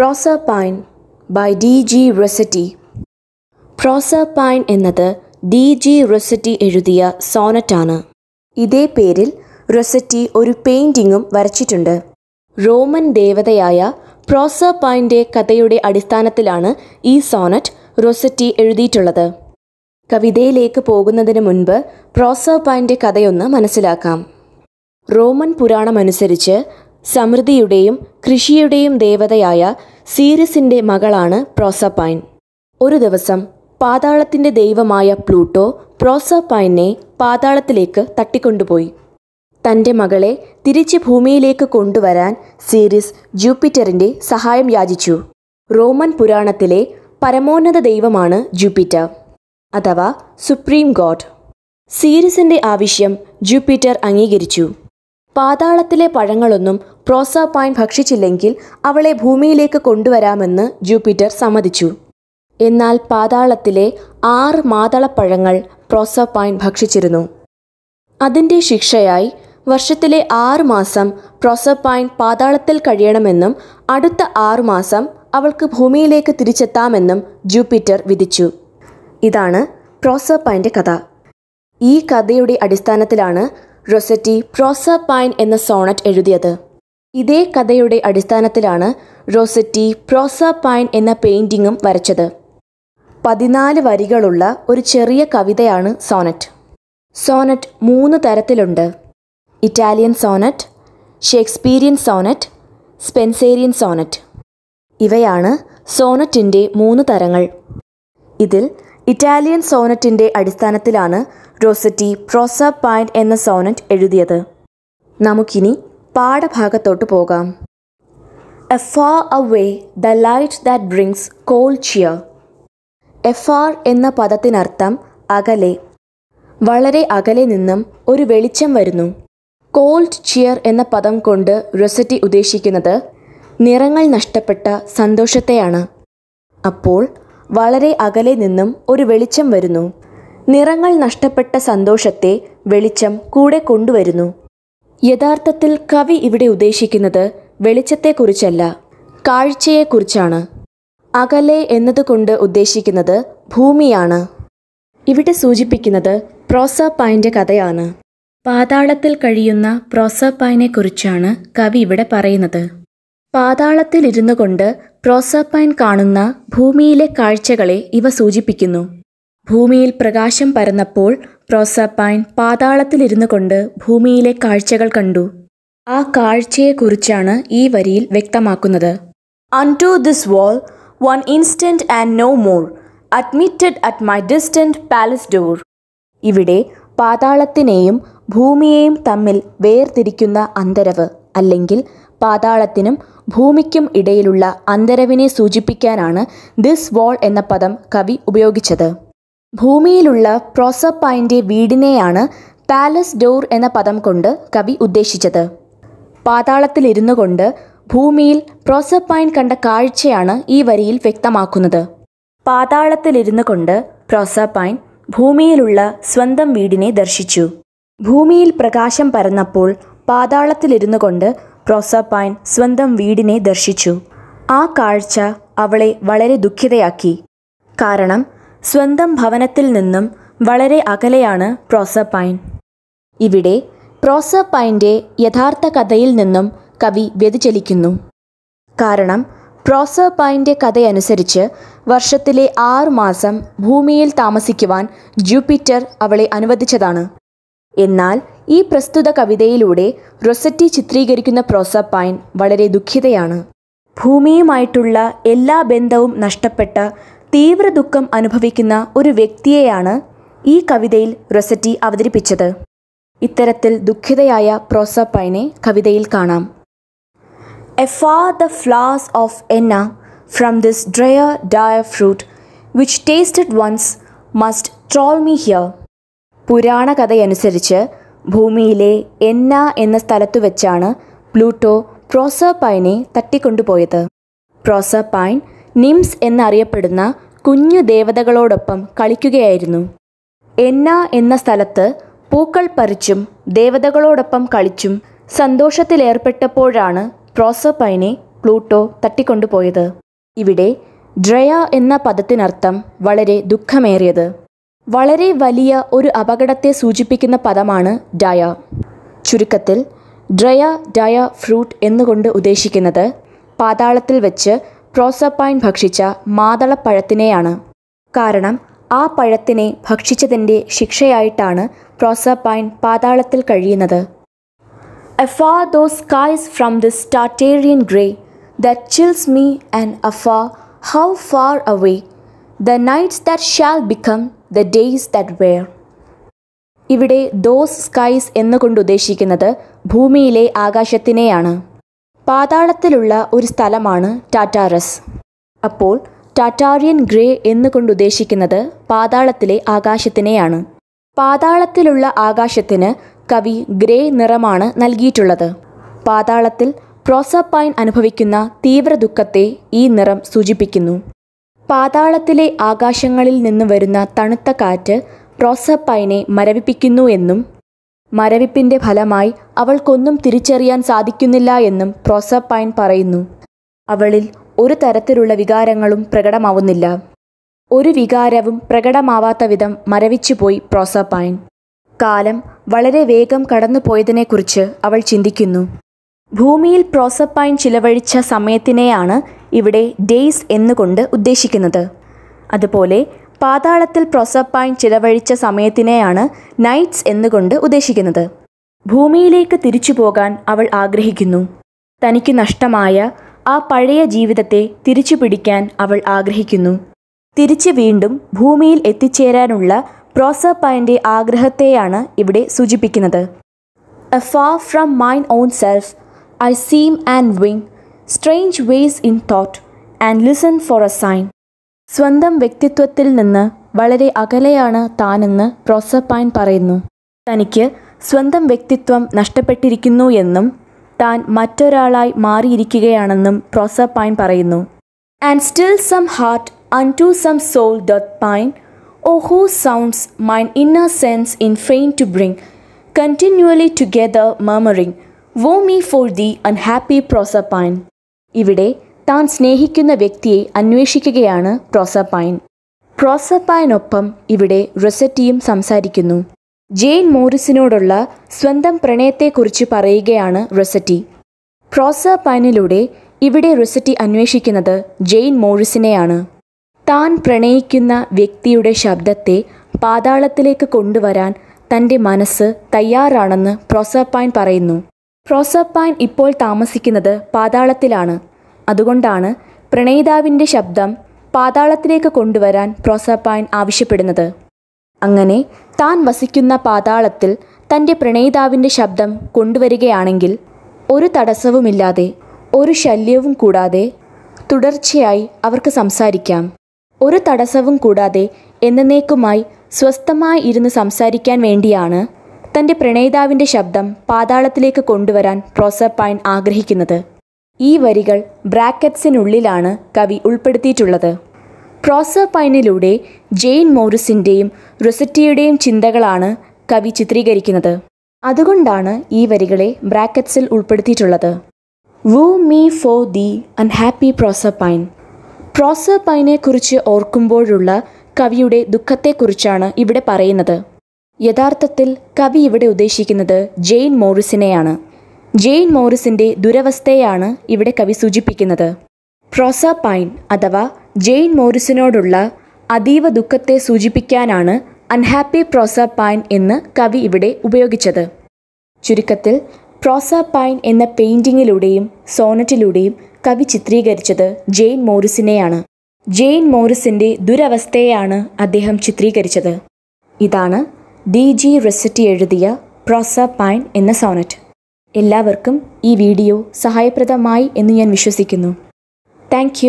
പ്രോസർപൈൻ by D G Rossetti Proserpine എന്നത് D G റെസറ്റി എഴുതിയ സോനറ്റാണ് ഇതേ പേരിൽ റെസറ്റി ഒരു പെയിൻറ്റിങ്ങും വരച്ചിട്ടുണ്ട് റോമൻ ദേവതയായ പ്രോസർപൈൻ്റെ കഥയുടെ അടിസ്ഥാനത്തിലാണ് ഈ സോണറ്റ് റൊസറ്റി എഴുതിയിട്ടുള്ളത് കവിതയിലേക്ക് പോകുന്നതിന് മുൻപ് പ്രോസർപൈൻ്റെ കഥയൊന്ന് മനസ്സിലാക്കാം റോമൻ പുരാണമനുസരിച്ച് സമൃദ്ധിയുടെയും കൃഷിയുടെയും ദേവതയായ സീരിയസിന്റെ മകളാണ് പ്രോസപ്പൈൻ ഒരു ദിവസം പാതാളത്തിന്റെ ദൈവമായ പ്ലൂട്ടോ പ്രോസപ്പൈനെ പാതാളത്തിലേക്ക് തട്ടിക്കൊണ്ടുപോയി തന്റെ മകളെ തിരിച്ച് ഭൂമിയിലേക്ക് കൊണ്ടുവരാൻ സീരിസ് ജൂപ്പിറ്ററിന്റെ സഹായം യാചിച്ചു റോമൻ പുരാണത്തിലെ പരമോന്നത ദൈവമാണ് ജൂപ്പിറ്റർ അഥവാ സുപ്രീം ഗോഡ് സീരിസിന്റെ ആവശ്യം ജൂപ്പിറ്റർ അംഗീകരിച്ചു പാതാളത്തിലെ പഴങ്ങളൊന്നും പ്രോസാപ്പായൻ ഭക്ഷിച്ചില്ലെങ്കിൽ അവളെ ഭൂമിയിലേക്ക് കൊണ്ടുവരാമെന്ന് ജൂപ്പിറ്റർ സമ്മതിച്ചു എന്നാൽ പാതാളത്തിലെ ആറ് മാതളപ്പഴങ്ങൾ പ്രോസാപ്പായൻ ഭക്ഷിച്ചിരുന്നു അതിൻ്റെ ശിക്ഷയായി വർഷത്തിലെ ആറു മാസം പ്രോസപ്പായൻ പാതാളത്തിൽ കഴിയണമെന്നും അടുത്ത ആറു മാസം അവൾക്ക് ഭൂമിയിലേക്ക് തിരിച്ചെത്താമെന്നും ജൂപ്പിറ്റർ വിധിച്ചു ഇതാണ് പ്രോസപ്പായൻ്റെ കഥ ഈ കഥയുടെ അടിസ്ഥാനത്തിലാണ് റൊസറ്റി പ്രോസ പൈൻ എന്ന സോണറ്റ് എഴുതിയത് ഇതേ കഥയുടെ അടിസ്ഥാനത്തിലാണ് റോസറ്റി പ്രോസ പൈൻ എന്ന പെയിൻറ്റിങ്ങും വരച്ചത് പതിനാല് വരികളുള്ള ഒരു ചെറിയ കവിതയാണ് സോണറ്റ് സോണറ്റ് മൂന്ന് തരത്തിലുണ്ട് Italian sonnet Shakespearean sonnet Spenserian sonnet ഇവയാണ് സോനറ്റിൻ്റെ മൂന്ന് തരങ്ങൾ ഇതിൽ ഇറ്റാലിയൻ സോനറ്റിൻ്റെ അടിസ്ഥാനത്തിലാണ് റോസറ്റി പായിന്റ് എന്ന സോണറ്റ് എഴുതിയത് നമുക്കിനി പാഠഭാഗത്തോട്ട് പോകാം afar away the light that brings cold cheer afar എന്ന പദത്തിനർത്ഥം അകലെ വളരെ അകലെ നിന്നും ഒരു വെളിച്ചം വരുന്നു കോൾഡ് ചിയർ എന്ന പദം കൊണ്ട് റൊസറ്റി ഉദ്ദേശിക്കുന്നത് നിറങ്ങൾ നഷ്ടപ്പെട്ട സന്തോഷത്തെയാണ് അപ്പോൾ വളരെ അകലെ നിന്നും ഒരു വെളിച്ചം വരുന്നു നിറങ്ങൾ നഷ്ടപ്പെട്ട സന്തോഷത്തെ വെളിച്ചം കൂടെ കൊണ്ടുവരുന്നു യഥാർത്ഥത്തിൽ കവി ഇവിടെ ഉദ്ദേശിക്കുന്നത് വെളിച്ചത്തെക്കുറിച്ചല്ല കാഴ്ചയെക്കുറിച്ചാണ് അകലെ എന്നതുകൊണ്ട് ഉദ്ദേശിക്കുന്നത് ഭൂമിയാണ് ഇവിടെ സൂചിപ്പിക്കുന്നത് പ്രോസർപായിൻ്റെ കഥയാണ് പാതാളത്തിൽ കഴിയുന്ന പ്രോസർപായിനെക്കുറിച്ചാണ് കവി ഇവിടെ പറയുന്നത് പാതാളത്തിലിരുന്നു കൊണ്ട് പ്രോസർപായിൻ കാണുന്ന ഭൂമിയിലെ കാഴ്ചകളെ ഇവ സൂചിപ്പിക്കുന്നു ഭൂമിയിൽ പ്രകാശം പരന്നപ്പോൾ പ്രോസപ്പൈൻ പാതാളത്തിലിരുന്നു കൊണ്ട് ഭൂമിയിലെ കാഴ്ചകൾ കണ്ടു ആ കാഴ്ചയെക്കുറിച്ചാണ് ഈ വരിയിൽ വ്യക്തമാക്കുന്നത് unto this wall one instant and no more admitted at my distant palace door ഇവിടെ പാതാളത്തിനെയും ഭൂമിയെയും തമ്മിൽ വേർതിരിക്കുന്ന അന്തരവ് അല്ലെങ്കിൽ പാതാളത്തിനും ഭൂമിക്കും ഇടയിലുള്ള അന്തരവിനെ സൂചിപ്പിക്കാനാണ് ദിസ് വോൾ എന്ന പദം കവി ഉപയോഗിച്ചത് ഭൂമിയിലുള്ള പ്രോസപ്പായിൻ്റെ വീടിനെയാണ് പാലസ് ഡോർ എന്ന പദം കൊണ്ട് കവി ഉദ്ദേശിച്ചത് പാതാളത്തിലിരുന്നു കൊണ്ട് ഭൂമിയിൽ പ്രോസപ്പൈൻ കണ്ട കാഴ്ചയാണ് ഈ വരിയിൽ വ്യക്തമാക്കുന്നത് പാതാളത്തിലിരുന്നു കൊണ്ട് പ്രോസപ്പൈൻ ഭൂമിയിലുള്ള സ്വന്തം വീടിനെ ദർശിച്ചു ഭൂമിയിൽ പ്രകാശം പരന്നപ്പോൾ പാതാളത്തിലിരുന്നു കൊണ്ട് പ്രോസപ്പൈൻ സ്വന്തം വീടിനെ ദർശിച്ചു ആ കാഴ്ച അവളെ വളരെ ദുഃഖിതയാക്കി കാരണം സ്വന്തം ഭവനത്തിൽ നിന്നും വളരെ അകലെയാണ് പ്രോസപ്പൈൻ ഇവിടെ പ്രോസപ്പൈൻ്റെ യഥാർത്ഥ കഥയിൽ നിന്നും കവി വ്യതിചലിക്കുന്നു കാരണം പ്രോസപ്പൈൻ്റെ കഥയനുസരിച്ച് വർഷത്തിലെ ആറു മാസം ഭൂമിയിൽ താമസിക്കുവാൻ ജൂപ്പിറ്റർ അവളെ അനുവദിച്ചതാണ് എന്നാൽ ഈ പ്രസ്തുത കവിതയിലൂടെ റൊസറ്റി ചിത്രീകരിക്കുന്ന പ്രോസപ്പൈൻ വളരെ ദുഃഖിതയാണ് ഭൂമിയുമായിട്ടുള്ള എല്ലാ ബന്ധവും നഷ്ടപ്പെട്ട തീവ്ര ദുഃഖം അനുഭവിക്കുന്ന ഒരു വ്യക്തിയെയാണ് ഈ കവിതയിൽ റൊസറ്റി അവതരിപ്പിച്ചത് ഇത്തരത്തിൽ ദുഃഖിതയായ പ്രോസപ്പൈനെ കവിതയിൽ കാണാം afar the flowers of എന്ന from this drear dire fruit which tasted once must thrall me here പുരാണ കഥയനുസരിച്ച് ഭൂമിയിലെ എന്ന എന്ന സ്ഥലത്തു വെച്ചാണ് പ്ലൂട്ടോ പ്രോസപ്പൈനെ തട്ടിക്കൊണ്ടുപോയത് പ്രോസപ്പൈൻ നിംസ് എന്നറിയപ്പെടുന്ന കുഞ്ഞു ദേവതകളോടൊപ്പം കളിക്കുകയായിരുന്നു എന്ന എന്ന സ്ഥലത്ത് പൂക്കൾ പറിച്ചും ദേവതകളോടൊപ്പം കളിച്ചും സന്തോഷത്തിലേർപ്പെട്ടപ്പോഴാണ് പ്രോസപ്പൈനെ പ്ലൂട്ടോ തട്ടിക്കൊണ്ടുപോയത് ഇവിടെ ഡ്രയ എന്ന പദത്തിനർത്ഥം വളരെ ദുഃഖമേറിയത് വളരെ വലിയ ഒരു അപകടത്തെ സൂചിപ്പിക്കുന്ന പദമാണ് ഡയ ചുരുക്കത്തിൽ ഡ്രയ ഡയ ഫ്രൂട്ട് എന്നുകൊണ്ട് ഉദ്ദേശിക്കുന്നത് പാതാളത്തിൽ വെച്ച് പ്രോസപ്പൈൻ ഭക്ഷിച്ച മാതളപ്പഴത്തിനെയാണ് കാരണം ആ പഴത്തിനെ ഭക്ഷിച്ചതിൻ്റെ ശിക്ഷയായിട്ടാണ് പ്രോസപ്പൈൻ പാതാളത്തിൽ കഴിയുന്നത് afar those skies from the Tartarean grey the chills me and afar how far away the nights that shall become the days that were ഇവിടെ ദോസ് സ്കൈസ് എന്നുകൊണ്ട് ഉദ്ദേശിക്കുന്നത് ഭൂമിയിലെ ആകാശത്തിനെയാണ് പാതാളത്തിലുള്ള ഒരു സ്ഥലമാണ് ടാറ്റാറസ് അപ്പോൾ ടാറ്റാറിയൻ ഗ്രേ എന്നുകൊണ്ട് ഉദ്ദേശിക്കുന്നത് പാതാളത്തിലെ ആകാശത്തിനെയാണ് പാതാളത്തിലുള്ള ആകാശത്തിന് കവി ഗ്രേ നിറമാണ് നൽകിയിട്ടുള്ളത് പാതാളത്തിൽ പ്രോസപ്പൈൻ അനുഭവിക്കുന്ന തീവ്ര ദുഃഖത്തെ ഈ നിറം സൂചിപ്പിക്കുന്നു പാതാളത്തിലെ ആകാശങ്ങളിൽ നിന്ന് വരുന്ന തണുത്ത കാറ്റ് പ്രോസപ്പൈനെ മരവിപ്പിക്കുന്നു എന്നും മരവിപ്പിന്റെ ഫലമായി അവൾക്കൊന്നും തിരിച്ചറിയാൻ സാധിക്കുന്നില്ല എന്നും പ്രോസപ്പൈൻ പറയുന്നു അവളിൽ ഒരു തരത്തിലുള്ള വികാരങ്ങളും പ്രകടമാവുന്നില്ല ഒരു വികാരവും പ്രകടമാവാത്ത വിധം മരവിച്ചുപോയി പ്രോസപ്പൈൻ കാലം വളരെ വേഗം കടന്നുപോയതിനെക്കുറിച്ച് അവൾ ചിന്തിക്കുന്നു ഭൂമിയിൽ പ്രോസപ്പൈൻ ചിലവഴിച്ച സമയത്തിനെയാണ് ഇവിടെ ഡേയ്സ് എന്നുകൊണ്ട് ഉദ്ദേശിക്കുന്നത് അതുപോലെ പാതാളത്തിൽ പ്രൊസപ്പൈൻ ചിലവഴിച്ച സമയത്തിനെയാണ് നൈറ്റ്സ് എന്നുകൊണ്ട് ഉദ്ദേശിക്കുന്നത് ഭൂമിയിലേക്ക് തിരിച്ചു പോകാൻ അവൾ ആഗ്രഹിക്കുന്നു തനിക്ക് നഷ്ടമായ ആ പഴയ ജീവിതത്തെ തിരിച്ചു പിടിക്കാൻ അവൾ ആഗ്രഹിക്കുന്നു തിരിച്ച് വീണ്ടും ഭൂമിയിൽ എത്തിച്ചേരാനുള്ള പ്രോസപ്പൈൻ്റെ ആഗ്രഹത്തെയാണ് ഇവിടെ സൂചിപ്പിക്കുന്നത് afar from mine own self I seem and wing strange ways in thought and listen for a sign സ്വന്തം വ്യക്തിത്വത്തിൽ നിന്ന് വളരെ അകലെയാണ് താനെന്ന് പ്രോസപ്പാൻ പറയുന്നു തനിക്ക് സ്വന്തം വ്യക്തിത്വം നഷ്ടപ്പെട്ടിരിക്കുന്നു എന്നും താൻ മറ്റൊരാളായി മാറിയിരിക്കുകയാണെന്നും പ്രോസപ്പാൻ പറയുന്നു and still some heart unto some soul doth pine oh who sounds mine inner sense in fain to bring continually together murmuring woe me for the unhappy Proserpine ഇവിടെ താൻ സ്നേഹിക്കുന്ന വ്യക്തിയെ അന്വേഷിക്കുകയാണ് പ്രോസപ്പൈൻ പ്രോസപ്പൈനൊപ്പം ഇവിടെ റൊസറ്റിയും സംസാരിക്കുന്നു ജെയിൻ മോറിസിനോടുള്ള സ്വന്തം പ്രണയത്തെക്കുറിച്ച് പറയുകയാണ് റൊസറ്റി പ്രോസപ്പൈനിലൂടെ ഇവിടെ റൊസറ്റി അന്വേഷിക്കുന്നത് ജെയിൻ മോറിസിനെയാണ് താൻ പ്രണയിക്കുന്ന വ്യക്തിയുടെ ശബ്ദത്തെ പാതാളത്തിലേക്ക് കൊണ്ടുവരാൻ തൻ്റെ മനസ്സ് തയ്യാറാണെന്ന് പ്രോസപ്പൈൻ പറയുന്നു പ്രോസപ്പൈൻ ഇപ്പോൾ താമസിക്കുന്നത് പാതാളത്തിലാണ് അതുകൊണ്ടാണ് പ്രണയിതാവിൻ്റെ ശബ്ദം പാതാളത്തിലേക്ക് കൊണ്ടുവരാൻ പ്രോസപ്പായൻ ആവശ്യപ്പെടുന്നത് അങ്ങനെ താൻ വസിക്കുന്ന പാതാളത്തിൽ തൻ്റെ പ്രണയിതാവിൻ്റെ ശബ്ദം കൊണ്ടുവരികയാണെങ്കിൽ ഒരു തടസ്സവുമില്ലാതെ ഒരു ശല്യവും കൂടാതെ തുടർച്ചയായി അവർക്ക് സംസാരിക്കാം ഒരു തടസ്സവും കൂടാതെ എന്നേക്കുമായി സ്വസ്ഥമായി ഇരുന്ന് സംസാരിക്കാൻ വേണ്ടിയാണ് തൻ്റെ പ്രണയിതാവിൻ്റെ ശബ്ദം പാതാളത്തിലേക്ക് കൊണ്ടുവരാൻ പ്രോസപ്പായൻ ആഗ്രഹിക്കുന്നത് ഈ വരികൾ ബ്രാക്കറ്റ്സിനുള്ളിലാണ് കവി ഉൾപ്പെടുത്തിയിട്ടുള്ളത് പ്രോസർപൈനിലൂടെ ജെയിൻ മോറിസിൻ്റെയും റൊസറ്റിയുടെയും ചിന്തകളാണ് കവി ചിത്രീകരിക്കുന്നത് അതുകൊണ്ടാണ് ഈ വരികളെ ബ്രാക്കറ്റ്സിൽ ഉൾപ്പെടുത്തിയിട്ടുള്ളത് woe me for the unhappy Proserpine പ്രോസർപൈനെക്കുറിച്ച് ഓർക്കുമ്പോഴുള്ള കവിയുടെ ദുഃഖത്തെക്കുറിച്ചാണ് ഇവിടെ പറയുന്നത് യഥാർത്ഥത്തിൽ കവി ഇവിടെ ഉദ്ദേശിക്കുന്നത് ജെയിൻ മോറിസിനെയാണ് ജെയിൻ മോറിസിന്റെ ദുരവസ്ഥയാണ് ഇവിടെ കവി സൂചിപ്പിക്കുന്നത് പ്രോസ പൈൻ അഥവാ ജെയിൻ മോറിസിനോടുള്ള അതീവ ദുഃഖത്തെ സൂചിപ്പിക്കാനാണ് അൺഹാപ്പി പ്രോസ പൈൻ എന്ന് കവി ഇവിടെ ഉപയോഗിച്ചത് ചുരുക്കത്തിൽ പ്രോസ പൈൻ എന്ന പെയിൻറ്റിങ്ങിലൂടെയും സോണറ്റിലൂടെയും കവി ചിത്രീകരിച്ചത് ജെയിൻ മോറിസിനെയാണ് ജെയിൻ മോറിസിന്റെ ദുരവസ്ഥയാണ് അദ്ദേഹം ചിത്രീകരിച്ചത് ഇതാണ് ഡി ജി റെസിറ്റി എഴുതിയ പ്രോസ പൈൻ എന്ന സോണറ്റ് എല്ലാവർക്കും ഈ വീഡിയോ സഹായപ്രദമായി എന്ന് ഞാൻ വിശ്വസിക്കുന്നു താങ്ക്